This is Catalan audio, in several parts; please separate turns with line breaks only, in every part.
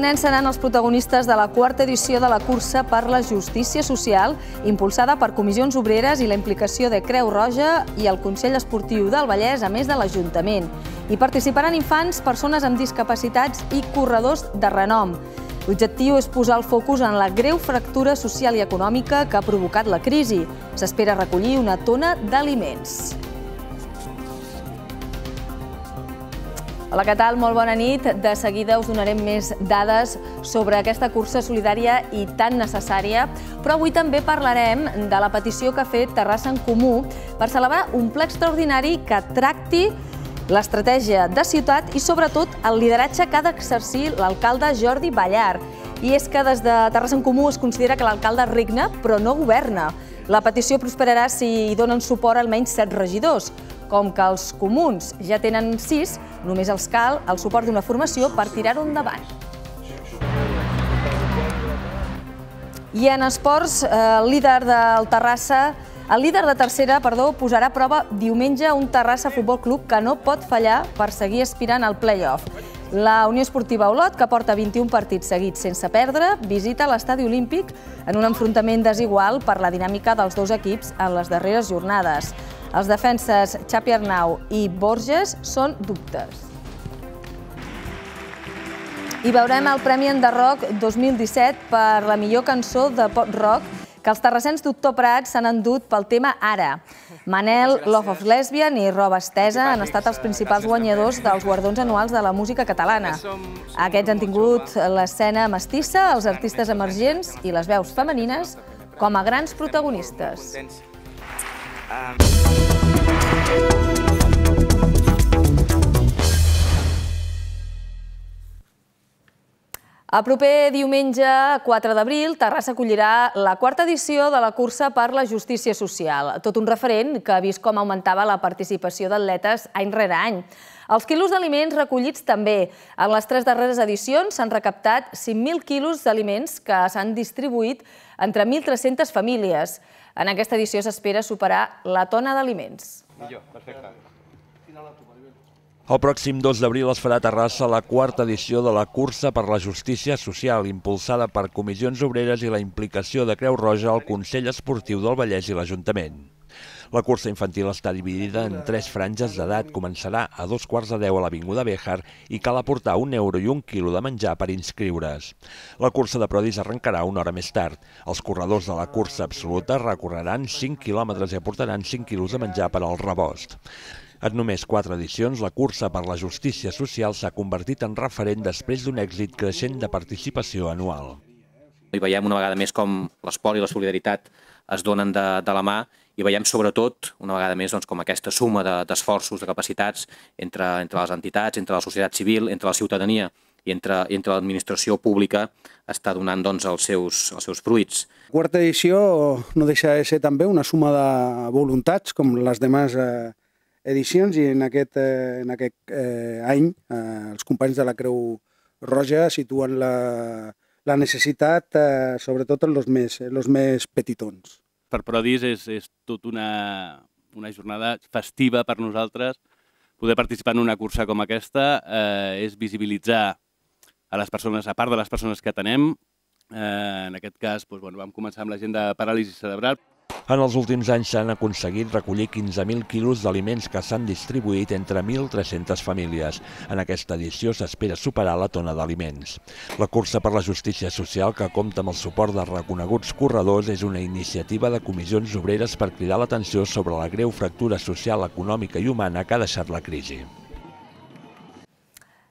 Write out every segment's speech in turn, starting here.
nens seran els protagonistes de la quarta edició de la cursa per la justícia social, impulsada per comissions obreres i la implicació de Creu Roja i el Consell Esportiu del Vallès, a més de l'Ajuntament. Hi participaran infants, persones amb discapacitats i corredors de renom. L'objectiu és posar el focus en la greu fractura social i econòmica que ha provocat la crisi. S'espera recollir una tona d'aliments. Hola, què tal? Molt bona nit. De seguida us donarem més dades sobre aquesta cursa solidària i tan necessària, però avui també parlarem de la petició que ha fet Terrassa en Comú per celebrar un ple extraordinari que tracti l'estratègia de ciutat i, sobretot, el lideratge que ha d'exercir l'alcalde Jordi Ballar. I és que des de Terrassa en Comú es considera que l'alcalde regna, però no governa. La petició prosperarà si hi donen suport almenys set regidors, com que els comuns ja tenen sis, només els cal el suport d'una formació per tirar-ho endavant. I en esports, eh, el líder del Terrassa el líder de tercera, perdó, posarà a prova diumenge un Terrassa Futbol Club que no pot fallar per seguir aspirant al play-off. La Unió Esportiva Olot, que porta 21 partits seguits sense perdre, visita l'estadi olímpic en un enfrontament desigual per la dinàmica dels dos equips en les darreres jornades. Els defenses Xapi Arnau i Borges són dubtes. I veurem el Premi Enderroc 2017 per la millor cançó de pop rock que els terrassens doctor Prat s'han endut pel tema Ara. Manel, Love of Lesbian i Roba Estesa han estat els eh, principals guanyadors dels guardons anuals de la música catalana. Aquests han tingut l'escena mestissa, els artistes emergents i les veus femenines com a grans protagonistes. Um... El proper diumenge 4 d'abril, Terrassa acollirà la quarta edició de la cursa per la justícia social, tot un referent que ha vist com augmentava la participació d'atletes any rere any. Els quilos d'aliments recollits també. En les tres darreres edicions s'han recaptat 5.000 quilos d'aliments que s'han distribuït entre 1.300 famílies. En aquesta edició s'espera superar la tona d'aliments.
Millor, perfecte.
El pròxim 2 d'abril es farà a Terrassa la quarta edició de la Cursa per la Justícia Social, impulsada per comissions obreres i la implicació de Creu Roja al Consell Esportiu del Vallès i l'Ajuntament. La cursa infantil està dividida en tres franges d'edat. Començarà a dos quarts de deu a l'Avinguda Béjar i cal aportar un euro i un quilo de menjar per inscriure's. La cursa de prodis arrencarà una hora més tard. Els corredors de la cursa absoluta recorreran 5 quilòmetres i aportaran 5 quilos de menjar per al rebost. En només quatre edicions, la cursa per la justícia social s'ha convertit en referent després d'un èxit creixent de participació
anual. Hi veiem una vegada més com l'esport i la solidaritat es donen de, de la mà i veiem sobretot, una vegada més, doncs, com aquesta suma d'esforços, de, de capacitats entre, entre les entitats, entre la societat civil, entre la ciutadania i entre, entre l'administració pública està donant doncs, els, seus, els seus fruits.
La quarta edició no deixa de ser també una suma de voluntats, com les demés eh, edicions i en aquest, eh, en aquest eh, any eh, els companys de la Creu Roja situen la, la necessitat eh, sobretot en els més, eh, els més petitons.
Per Prodis és,
és tot una, una jornada festiva per nosaltres. Poder participar en una cursa com aquesta eh, és visibilitzar a les persones, a part de les persones que tenem, eh, en aquest cas doncs, bueno, vam començar amb la gent de paràlisi cerebral,
en els últims anys s'han aconseguit recollir 15.000 quilos d'aliments que s'han distribuït entre 1.300 famílies. En aquesta edició s'espera superar la tona d'aliments. La cursa per la justícia social, que compta amb el suport de reconeguts corredors, és una iniciativa de comissions obreres per cridar l'atenció sobre la greu fractura social, econòmica i humana que ha deixat la crisi.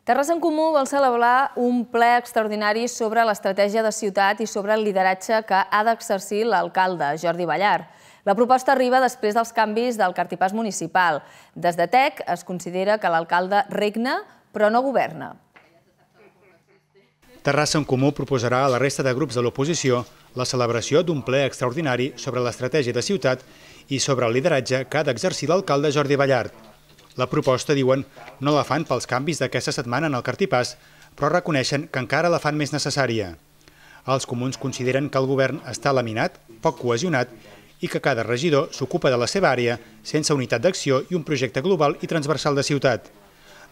Terrassa en Comú vol celebrar un ple extraordinari sobre l'estratègia de ciutat i sobre el lideratge que ha d'exercir l'alcalde, Jordi Ballar. La proposta arriba després dels canvis del cartipàs municipal. Des de TEC es considera que l'alcalde regna però no governa.
Terrassa en Comú proposarà a la resta de grups de l'oposició la celebració d'un ple extraordinari sobre l'estratègia de ciutat i sobre el lideratge que ha d'exercir l'alcalde Jordi Ballart. La proposta, diuen, no la fan pels canvis d'aquesta setmana en el cartipàs, però reconeixen que encara la fan més necessària. Els comuns consideren que el govern està laminat, poc cohesionat i que cada regidor s'ocupa de la seva àrea sense unitat d'acció i un projecte global i transversal de ciutat.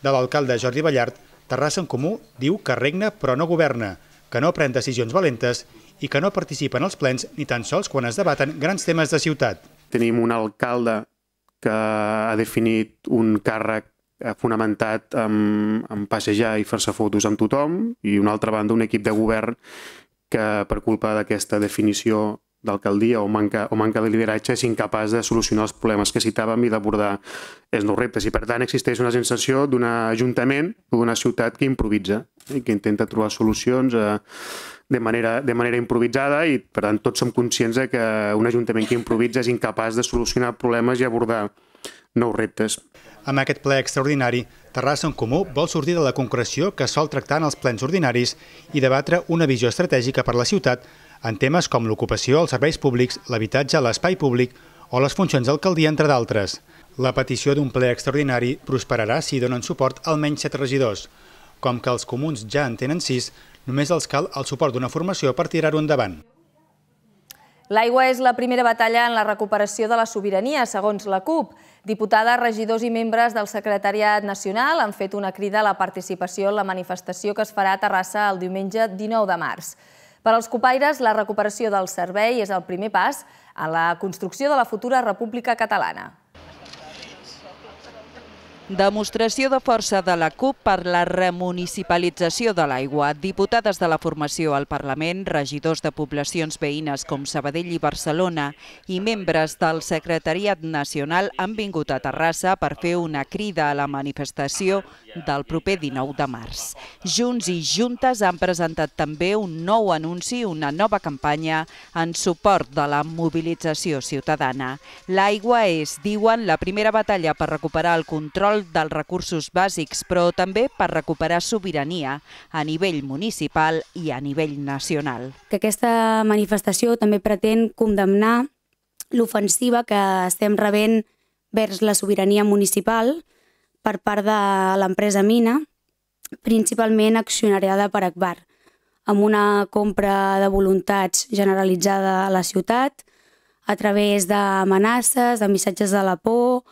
De l'alcalde Jordi Ballart, Terrassa en Comú diu que regna però no governa, que no pren decisions valentes i que no participa en els plens ni tan sols quan es debaten grans temes de ciutat. Tenim un alcalde que ha definit un càrrec eh, fonamentat en, en passejar i fer-se fotos amb tothom i, una altra banda, un equip de govern que, per culpa d'aquesta definició d'alcaldia o, manca, o manca de lideratge, és incapaç de solucionar els problemes que citàvem i d'abordar els nous reptes. I, per tant, existeix una sensació d'un ajuntament, d'una ciutat que improvisa i que intenta trobar solucions a, eh, de manera, de manera improvisada i, per tant, tots som conscients de que un ajuntament que improvisa és incapaç de solucionar problemes i abordar nous reptes. Amb aquest ple extraordinari, Terrassa en Comú vol sortir de la concreció que sol tractar en els plens ordinaris i debatre una visió estratègica per la ciutat en temes com l'ocupació, els serveis públics, l'habitatge, l'espai públic o les funcions d'alcaldia, entre d'altres. La petició d'un ple extraordinari prosperarà si donen suport almenys set regidors. Com que els comuns ja en tenen sis, Només els cal el suport d'una formació per tirar-ho endavant.
L'aigua és la primera batalla en la recuperació de la sobirania, segons la CUP. Diputades, regidors i membres del Secretariat Nacional han fet una crida a la participació en la manifestació que es farà a Terrassa el diumenge 19 de març. Per als copaires, la recuperació del servei és el primer pas a la construcció de la futura república catalana.
Demostració de força de la CUP per la remunicipalització de l'aigua. Diputades de la formació al Parlament, regidors de poblacions veïnes com Sabadell i Barcelona i membres del Secretariat Nacional han vingut a Terrassa per fer una crida a la manifestació del proper 19 de març. Junts i Juntes han presentat també un nou anunci, una nova campanya en suport de la mobilització ciutadana. L'aigua és, diuen, la primera batalla per recuperar el control control dels recursos bàsics, però també per recuperar sobirania a nivell municipal i a nivell nacional.
Que aquesta manifestació també pretén condemnar l'ofensiva que estem rebent vers la sobirania municipal per part de l'empresa Mina, principalment accionariada per Akbar, amb una compra de voluntats generalitzada a la ciutat, a través d'amenaces, de missatges de la por,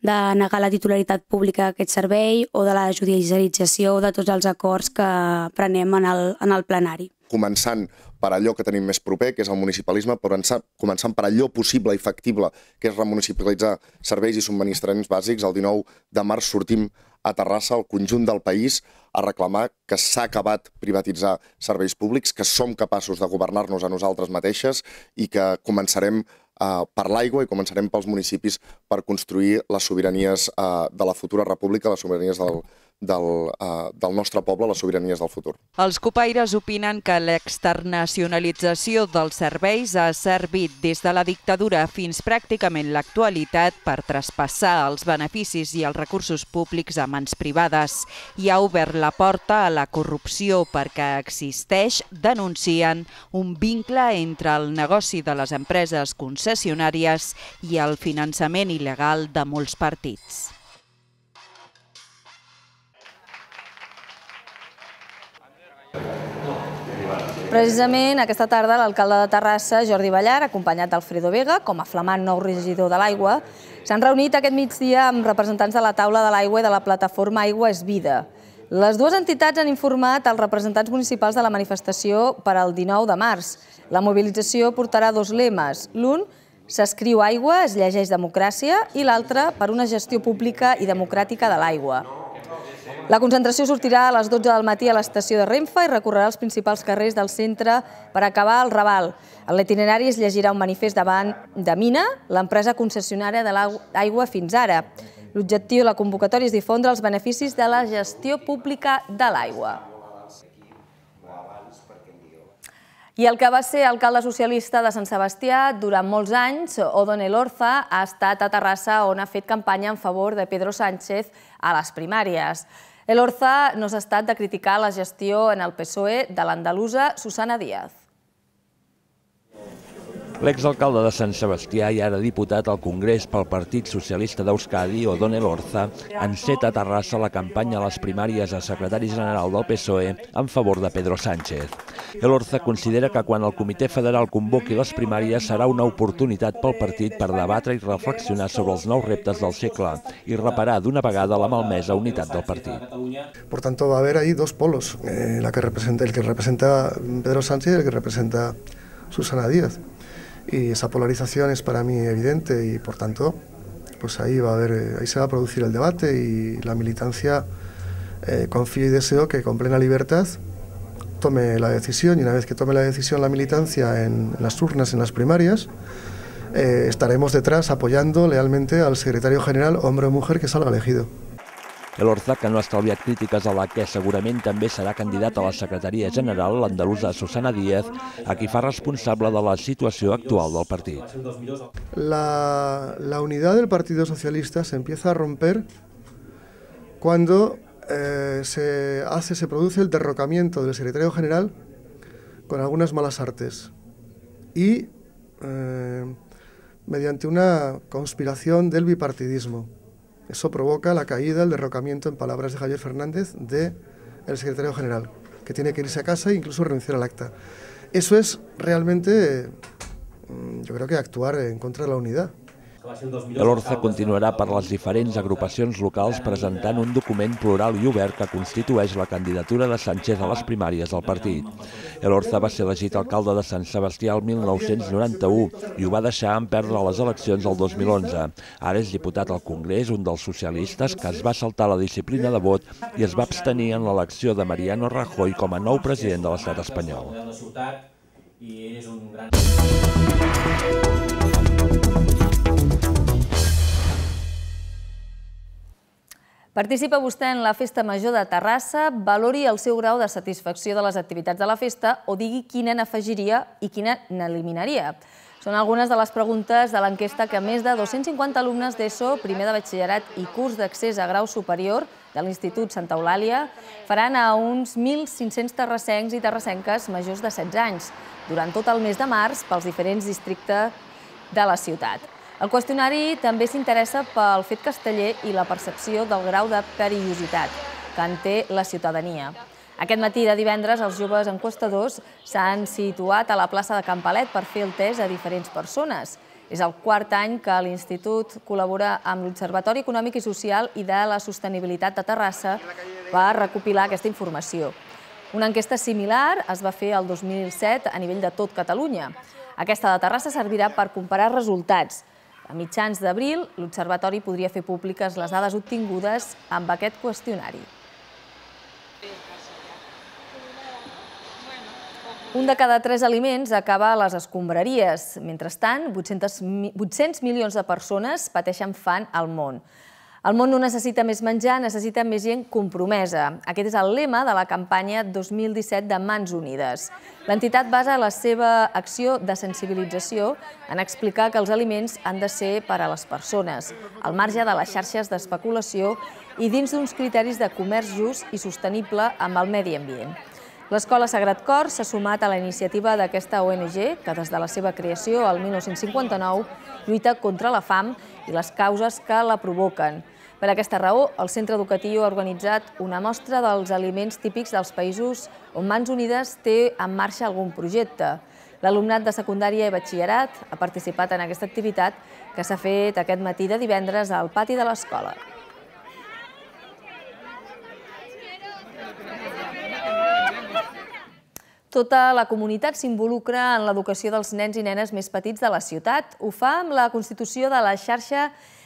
de negar la titularitat pública d'aquest servei o de la judicialització de tots els acords que prenem en el, en el plenari.
Començant per allò que tenim més proper, que és el municipalisme, però començant per allò possible i factible, que és remunicipalitzar serveis i subministraments bàsics, el 19 de març sortim a Terrassa, al conjunt del país, a reclamar que s'ha acabat privatitzar serveis públics, que som capaços de governar-nos a nosaltres mateixes i que començarem Eh, per l'aigua i començarem pels municipis per construir les sobiranies eh, de la futura república, les sobiranies del, del, eh, del nostre poble les sobiranies del futur.
Els copaires opinen que l'externacionalització dels serveis ha servit des de la dictadura fins pràcticament l'actualitat per traspassar els beneficis i els recursos públics a mans privades i ha obert la porta a la corrupció perquè existeix, denuncien, un vincle entre el negoci de les empreses concessionàries i el finançament il·legal de molts partits.
Precisament aquesta tarda l'alcalde de Terrassa, Jordi Ballar, acompanyat d'Alfredo Vega, com a flamant nou regidor de l'aigua, s'han reunit aquest migdia amb representants de la taula de l'aigua i de la plataforma Aigua és Vida. Les dues entitats han informat els representants municipals de la manifestació per al 19 de març. La mobilització portarà dos lemes. L'un s'escriu aigua, es llegeix democràcia, i l'altre per una gestió pública i democràtica de l'aigua. La concentració sortirà a les 12 del matí a l'estació de Renfa i recorrerà els principals carrers del centre per acabar el Raval. En l'itinerari es llegirà un manifest davant de Mina, l'empresa concessionària de l'aigua fins ara. L'objectiu de la convocatòria és difondre els beneficis de la gestió pública de l'aigua. I el que va ser alcalde socialista de Sant Sebastià durant molts anys, Odon Elorza, ha estat a Terrassa on ha fet campanya en favor de Pedro Sánchez a les primàries. El Orza nos ha estat de criticar la gestió en el PSOE de l'andalusa Susana Díaz.
L'exalcalde de Sant Sebastià i ara diputat al Congrés pel Partit Socialista d'Euskadi, O'Donnell Orza, enceta a Terrassa la campanya a les primàries a secretari general del PSOE en favor de Pedro Sánchez. El Orza considera que quan el Comitè Federal convoqui les primàries serà una oportunitat pel partit per debatre i reflexionar sobre els nous reptes del segle i reparar d'una vegada la malmesa unitat del partit.
Por tanto, va haver ahí dos polos, eh, la que representa, el que representa Pedro Sánchez i el que representa Susana Díaz. Y esa polarización es para mí evidente y por tanto, pues ahí va a eh, ahí se va a producir el debate y la militancia eh, confío y deseo que con plena libertad tome la decisión y una vez que tome la decisión la militancia en, las urnas, en las primarias, eh, estaremos detrás apoyando lealmente al secretario general, hombre o mujer, que salga elegido.
Orza, que no ha estalviat críticas, a la que seguramente también será candidata a la Secretaría general, andaluza Susana Díaz, a quien fa responsable de la situación actual del partido.
La, unidad del Partido Socialista se empieza a romper cuando eh, se hace, se produce el derrocamiento del secretario general con algunas malas artes y eh, mediante una conspiración del bipartidismo. Eso provoca la caída, el derrocamiento, en palabras de Javier Fernández, de el secretario general, que tiene que irse a casa e incluso renunciar al acta. Eso es realmente, mm, yo creo que actuar en contra de la unidad.
L'Orza continuarà per les diferents agrupacions locals presentant un document plural i obert que constitueix la candidatura de Sánchez a les primàries del partit. L'Orza va ser elegit alcalde de Sant Sebastià el 1991 i ho va deixar en perdre les eleccions el 2011. Ara és diputat al Congrés, un dels socialistes que es va saltar la disciplina de vot i es va abstenir en l'elecció de Mariano Rajoy com a nou president de l'estat espanyol.
I és un gran...
Participa vostè en la Festa Major de Terrassa, valori el seu grau de satisfacció de les activitats de la festa o digui quina n'afegiria i quina n'eliminaria. Són algunes de les preguntes de l'enquesta que més de 250 alumnes d'ESO, primer de batxillerat i curs d'accés a grau superior de l'Institut Santa Eulàlia faran a uns 1.500 terrassencs i terrassenques majors de 16 anys durant tot el mes de març pels diferents districtes de la ciutat. El qüestionari també s'interessa pel fet casteller i la percepció del grau de perillositat que en té la ciutadania. Aquest matí de divendres, els joves encuestadors s'han situat a la plaça de Campalet per fer el test a diferents persones. És el quart any que l'Institut col·labora amb l'Observatori Econòmic i Social i de la Sostenibilitat de Terrassa per recopilar aquesta informació. Una enquesta similar es va fer el 2007 a nivell de tot Catalunya. Aquesta de Terrassa servirà per comparar resultats, a mitjans d'abril, l'Observatori podria fer públiques les dades obtingudes amb aquest qüestionari. Un de cada tres aliments acaba a les escombraries. Mentrestant, 800, 800 milions de persones pateixen fan al món. El món no necessita més menjar, necessita més gent compromesa. Aquest és el lema de la campanya 2017 de Mans Unides. L'entitat basa la seva acció de sensibilització en explicar que els aliments han de ser per a les persones, al marge de les xarxes d'especulació i dins d'uns criteris de comerç just i sostenible amb el medi ambient. L'Escola Sagrat Cor s'ha sumat a la iniciativa d'aquesta ONG que des de la seva creació al 1959 lluita contra la fam i les causes que la provoquen. Per aquesta raó, el centre educatiu ha organitzat una mostra dels aliments típics dels països on Mans Unides té en marxa algun projecte. L'alumnat de secundària i batxillerat ha participat en aquesta activitat que s'ha fet aquest matí de divendres al pati de l'escola. Tota la comunitat s'involucra en l'educació dels nens i nenes més petits de la ciutat. Ho fa amb la constitució de la xarxa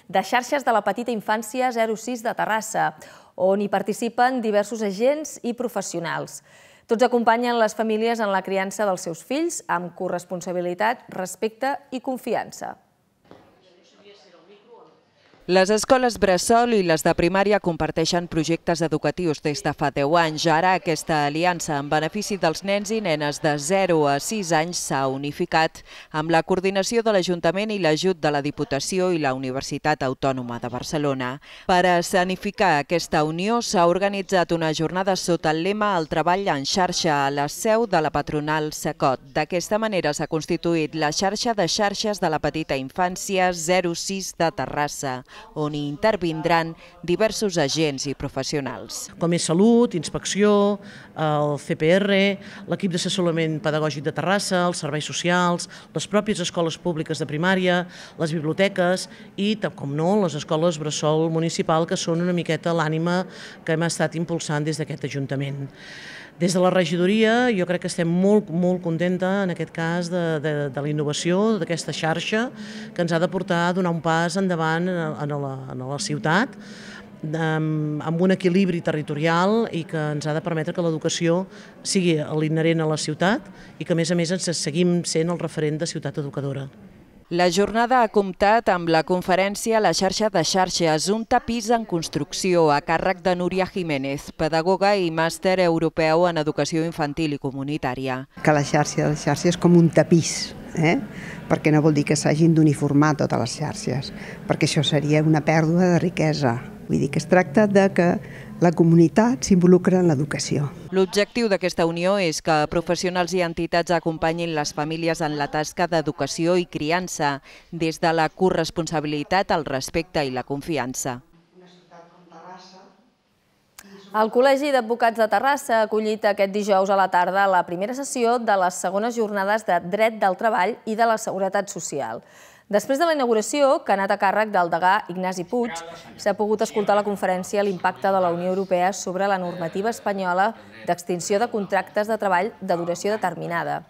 de xarxes de la petita infància 06 de Terrassa, on hi participen diversos agents i professionals. Tots acompanyen les famílies en la criança dels seus fills amb corresponsabilitat, respecte i confiança.
Les escoles Bressol i les de primària comparteixen projectes educatius des de fa 10 anys. Ara aquesta aliança en benefici dels nens i nenes de 0 a 6 anys s'ha unificat amb la coordinació de l'Ajuntament i l'ajut de la Diputació i la Universitat Autònoma de Barcelona. Per escenificar aquesta unió s'ha organitzat una jornada sota el lema El treball en xarxa a la seu de la patronal Secot. D'aquesta manera s'ha constituït la xarxa de xarxes de la petita infància 06 de Terrassa on hi intervindran diversos agents i professionals. Com és Salut, Inspecció, el CPR, l'equip d'assessorament pedagògic de Terrassa, els serveis socials, les pròpies escoles públiques de primària, les biblioteques i, com no, les escoles bressol municipal, que són una miqueta l'ànima que hem estat impulsant des d'aquest Ajuntament. Des de la regidoria jo crec que estem molt, molt contenta en aquest cas de, de, de la innovació d'aquesta xarxa que ens ha de portar a donar un pas endavant en, en, la, en la ciutat amb un equilibri territorial i que ens ha de permetre que l'educació sigui l'inherent a la ciutat i que, a més a més, ens seguim sent el referent de ciutat educadora. La jornada ha comptat amb la conferència La xarxa de xarxes, un tapís en construcció a càrrec de Núria Jiménez, pedagoga i màster europeu en educació infantil i comunitària. Que la xarxa de xarxes és com un tapís, eh? perquè no vol dir que s'hagin d'uniformar totes les xarxes, perquè això seria una pèrdua de riquesa. Vull dir que es tracta de que la
comunitat s'involucra en l'educació.
L'objectiu d'aquesta unió és que professionals i entitats acompanyin les famílies en la tasca d'educació i criança, des de la corresponsabilitat, el respecte i la confiança.
El Col·legi d'Advocats de Terrassa ha acollit aquest dijous a la tarda la primera sessió de les segones jornades de Dret del Treball i de la Seguretat Social. Després de la inauguració, que ha anat a càrrec del degà Ignasi Puig, s'ha pogut escoltar a la conferència l'impacte de la Unió Europea sobre la normativa espanyola d'extinció de contractes de treball de duració determinada.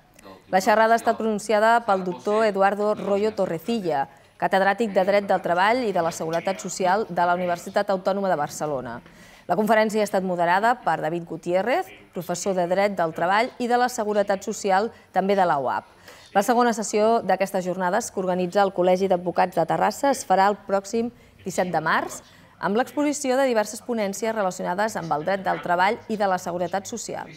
La xerrada ha estat pronunciada pel doctor Eduardo Rollo Torrecilla, catedràtic de Dret del Treball i de la Seguretat Social de la Universitat Autònoma de Barcelona. La conferència ha estat moderada per David Gutiérrez, professor de Dret del Treball i de la Seguretat Social, també de la UAP. La segona sessió d'aquestes jornades que organitza el Col·legi d'Advocats de Terrassa es farà el pròxim 17 de març amb l'exposició de diverses ponències relacionades amb el dret del treball i de la seguretat social.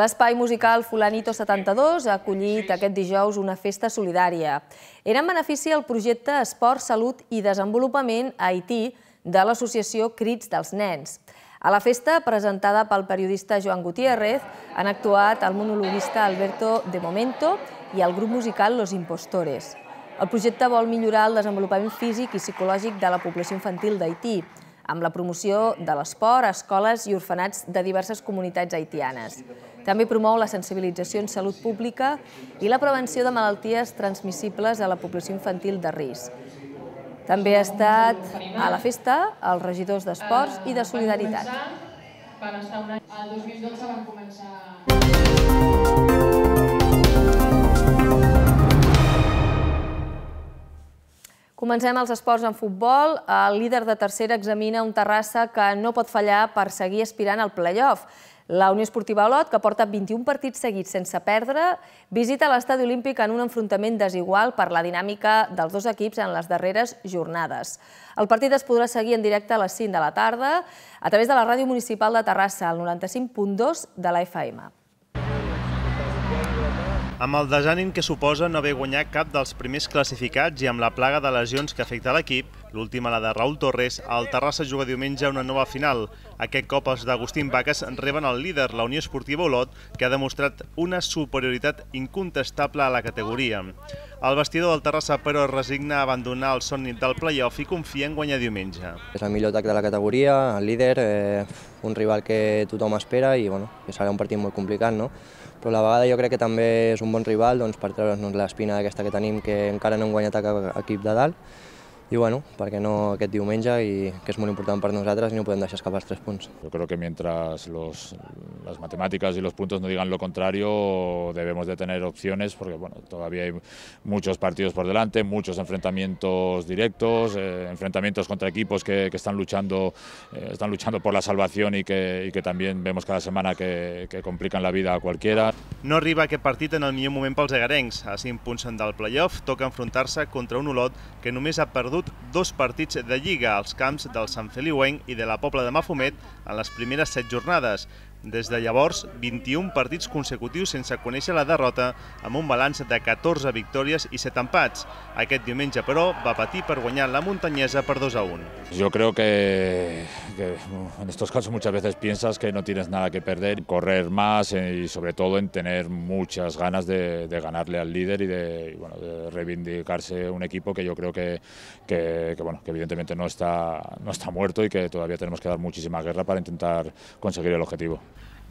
L'espai musical Fulanito 72 ha acollit aquest dijous una festa solidària. Era en benefici el projecte Esport, Salut i Desenvolupament a Haití de l'associació Crits dels Nens. A la festa, presentada pel periodista Joan Gutiérrez, han actuat el monologuista Alberto De Momento i el grup musical Los Impostores. El projecte vol millorar el desenvolupament físic i psicològic de la població infantil d'Haití, amb la promoció de l'esport a escoles i orfenats de diverses comunitats haitianes. També promou la sensibilització en salut pública i la prevenció de malalties transmissibles a la població infantil de risc. També ha estat a la festa els regidors d'Esports i de Solidaritat. Eh,
el 2012 van començar...
Comencem els esports en futbol. El líder de tercera examina un Terrassa que no pot fallar per seguir aspirant al playoff. La Unió Esportiva Olot, que porta 21 partits seguits sense perdre, visita l'estadi olímpic en un enfrontament desigual per la dinàmica dels dos equips en les darreres jornades. El partit es podrà seguir en directe a les 5 de la tarda a través de la ràdio municipal de Terrassa, al 95.2 de la FM.
Amb el desànim que suposa no haver guanyat cap dels primers classificats i amb la plaga de lesions que afecta l'equip, L'última, la de Raül Torres, al Terrassa juga diumenge una nova final. Aquest cop els d'Agustín Vaques reben el líder, la Unió Esportiva Olot, que ha demostrat una superioritat incontestable a la categoria. El vestidor del Terrassa, però, es resigna a abandonar el sonnit del playoff i confia en
guanyar diumenge. És el millor atac de la categoria, el líder, eh, un rival que tothom espera i bueno, que serà un partit molt complicat, no? però a la vegada jo crec que també és un bon rival doncs, per treure'ns l'espina aquesta que tenim, que encara no hem guanyat a cap equip de dalt, y bueno, que no aquest diumenge y que es muy importante para nosotros y no podemos dejar escapar tres puntos. Yo creo que mientras los,
las matemáticas y los puntos no digan lo contrario, debemos de tener opciones porque bueno, todavía hay muchos partidos por delante, muchos enfrentamientos directos, eh, enfrentamientos contra equipos que, que están luchando eh, están luchando por la salvación y que, y que también vemos cada semana que, complican la vida a cualquiera. No arriba que partit en el momento moment pels agarencs. A
5 punts del playoff toca enfrentarse contra un Olot que només ha perdido perdut dos partits de Lliga als camps del Sant Feliuenc i de la Pobla de Mafumet en les primeres set jornades. Des de llavors, 21 partits consecutius sense conèixer la derrota, amb un balanç de 14 victòries i 7 empats. Aquest diumenge, però, va patir per guanyar la muntanyesa per 2
a 1. Jo crec que, que en aquests casos moltes vegades piensas que no tens nada que perder, correr més i eh, sobretot en tenir moltes ganes de, de ganar-li al líder i de, bueno, de reivindicar-se un equip que jo crec que, que, que, bueno, que evidentment no està, no està mort i que encara tenemos que dar moltíssima guerra per intentar conseguir el objetivo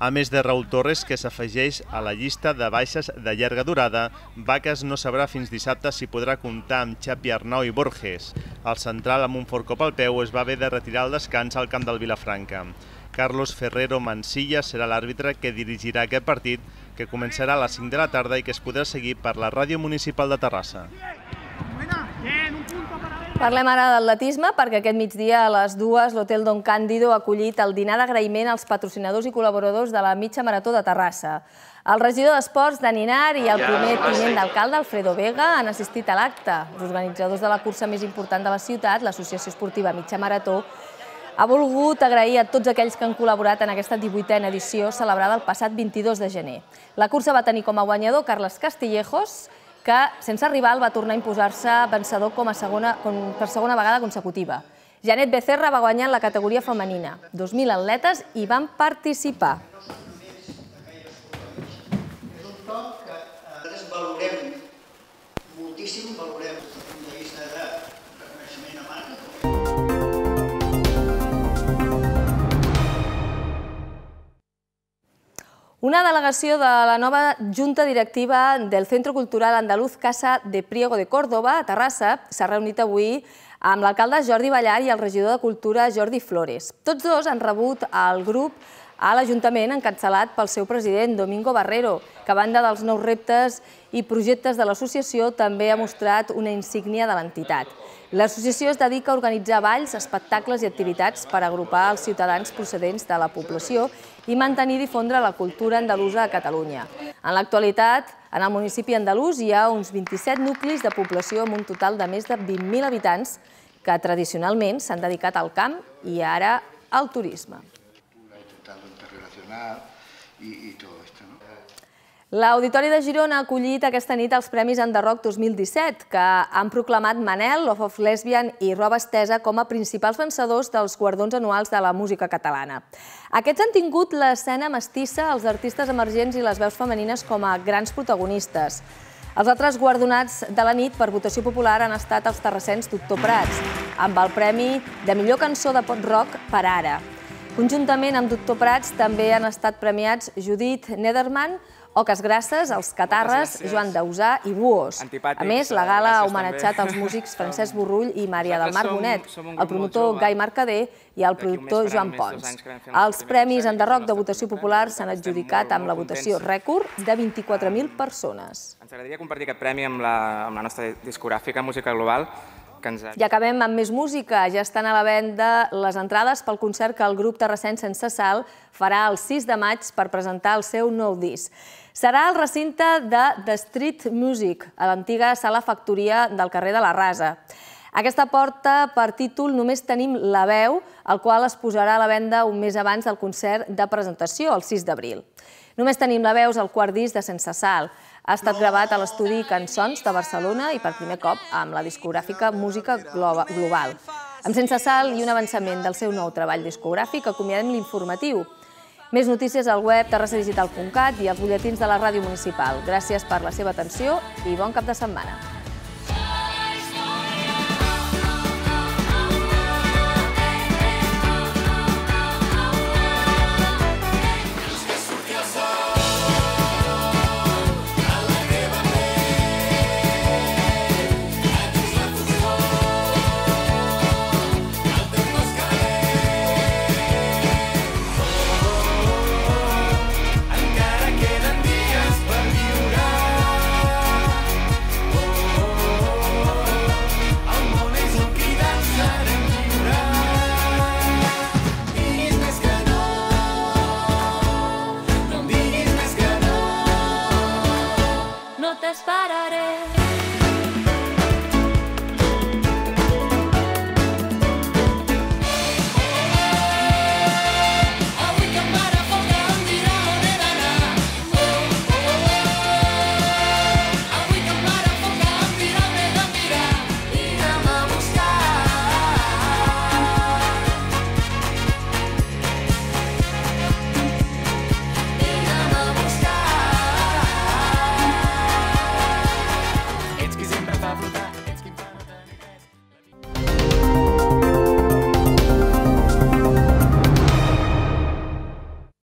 a més de Raül Torres, que s'afegeix a la llista de baixes de llarga durada. Vaques no sabrà fins dissabte si podrà comptar amb Xapi Arnau i Borges. El central amb un fort cop al peu es va haver de retirar al descans al camp del Vilafranca. Carlos Ferrero Mancilla serà l'àrbitre que dirigirà aquest partit, que començarà a les 5 de la tarda i que es podrà seguir per la Ràdio Municipal de Terrassa.
Bien, un punto para Parlem ara d'atletisme perquè aquest migdia a les dues l'Hotel Don Càndido ha acollit el dinar d'agraïment als patrocinadors i col·laboradors de la mitja marató de Terrassa. El regidor d'Esports, Dani Nar, i el primer tinent d'alcalde, Alfredo Vega, han assistit a l'acte. Els organitzadors de la cursa més important de la ciutat, l'Associació Esportiva Mitja Marató, ha volgut agrair a tots aquells que han col·laborat en aquesta 18a edició celebrada el passat 22 de gener. La cursa va tenir com a guanyador Carles Castillejos, que, sense rival, va tornar a imposar-se vencedor com a segona, com per segona vegada consecutiva. Janet Becerra va guanyar en la categoria femenina. 2.000 atletes hi van participar. Una delegació de la nova Junta Directiva del Centro Cultural Andaluz Casa de Priego de Córdoba, a Terrassa, s'ha reunit avui amb l'alcalde Jordi Ballar i el regidor de Cultura Jordi Flores. Tots dos han rebut el grup a l'Ajuntament encatçalat pel seu president, Domingo Barrero, que a banda dels nous reptes i projectes de l'associació també ha mostrat una insígnia de l'entitat. L'associació es dedica a organitzar balls, espectacles i activitats per agrupar els ciutadans procedents de la població i mantenir i difondre la cultura andalusa a Catalunya. En l'actualitat, en el municipi andalús hi ha uns 27 nuclis de població amb un total de més de 20.000 habitants que tradicionalment s'han dedicat al camp i ara al turisme.
Internacional y, i todo esto, ¿no?
L'Auditori de Girona ha acollit aquesta nit els Premis Enderroc 2017, que han proclamat Manel, Love of Lesbian i Roba Estesa com a principals vencedors dels guardons anuals de la música catalana. Aquests han tingut l'escena mestissa, els artistes emergents i les veus femenines com a grans protagonistes. Els altres guardonats de la nit per votació popular han estat els terrassens Doctor Prats, amb el Premi de millor cançó de pop rock per ara. Conjuntament amb Doctor Prats també han estat premiats Judit Nederman, Oques grasses, els Catarres, Joan Dausà i Buos. a més, la eh, gala ha homenatjat els músics Francesc Borrull i Maria del Mar Bonet, el promotor Gai Mercader i el productor Joan Pons. Els Premis en derroc de Votació Popular s'han adjudicat amb la votació rècord de 24.000 persones.
Ens agradaria compartir aquest premi amb la, amb la nostra discogràfica Música Global, i
acabem amb més música. Ja estan a la venda les entrades pel concert que el grup terrassent Sense Sal farà el 6 de maig per presentar el seu nou disc. Serà al recinte de The Street Music, a l'antiga sala factoria del carrer de la Rasa. Aquesta porta per títol Només tenim la veu, el qual es posarà a la venda un mes abans del concert de presentació, el 6 d'abril. Només tenim la veu és el quart disc de Sense Sal. Ha estat gravat a l'estudi Cançons de Barcelona i per primer cop amb la discogràfica Música Global. Amb Sense Sal i un avançament del seu nou treball discogràfic acomiadem l'informatiu. Més notícies al web terrassadigital.cat i als bolletins de la ràdio municipal. Gràcies per la seva atenció i bon cap de setmana.